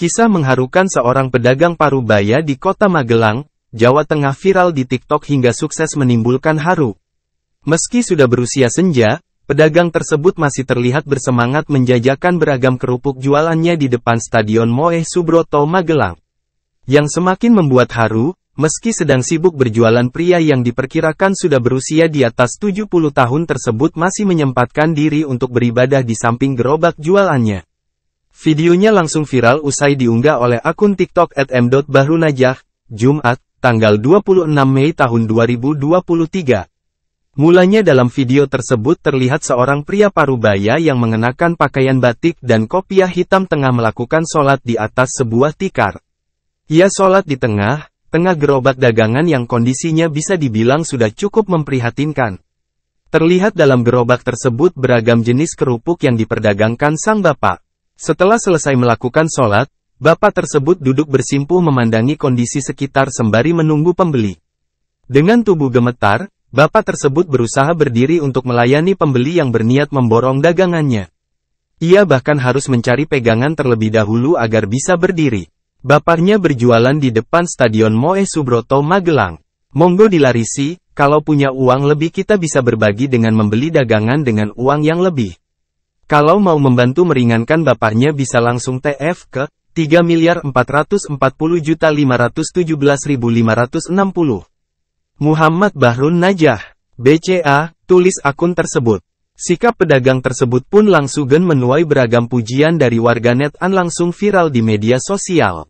Kisah mengharukan seorang pedagang parubaya di kota Magelang, Jawa Tengah viral di TikTok hingga sukses menimbulkan haru. Meski sudah berusia senja, pedagang tersebut masih terlihat bersemangat menjajakan beragam kerupuk jualannya di depan Stadion Moeh Subroto Magelang. Yang semakin membuat haru, meski sedang sibuk berjualan pria yang diperkirakan sudah berusia di atas 70 tahun tersebut masih menyempatkan diri untuk beribadah di samping gerobak jualannya. Videonya langsung viral usai diunggah oleh akun TikTok at Jumat, tanggal 26 Mei tahun 2023. Mulanya dalam video tersebut terlihat seorang pria parubaya yang mengenakan pakaian batik dan kopiah hitam tengah melakukan sholat di atas sebuah tikar. Ia sholat di tengah, tengah gerobak dagangan yang kondisinya bisa dibilang sudah cukup memprihatinkan. Terlihat dalam gerobak tersebut beragam jenis kerupuk yang diperdagangkan sang bapak. Setelah selesai melakukan sholat, bapak tersebut duduk bersimpuh memandangi kondisi sekitar sembari menunggu pembeli. Dengan tubuh gemetar, bapak tersebut berusaha berdiri untuk melayani pembeli yang berniat memborong dagangannya. Ia bahkan harus mencari pegangan terlebih dahulu agar bisa berdiri. Bapaknya berjualan di depan Stadion Moe Subroto Magelang. Monggo dilarisi, kalau punya uang lebih kita bisa berbagi dengan membeli dagangan dengan uang yang lebih. Kalau mau membantu meringankan bapaknya bisa langsung TF ke 3 miliar 440 juta 517.560. Muhammad Bahrun Najah, BCA, tulis akun tersebut. Sikap pedagang tersebut pun langsung menuai beragam pujian dari warganet an langsung viral di media sosial.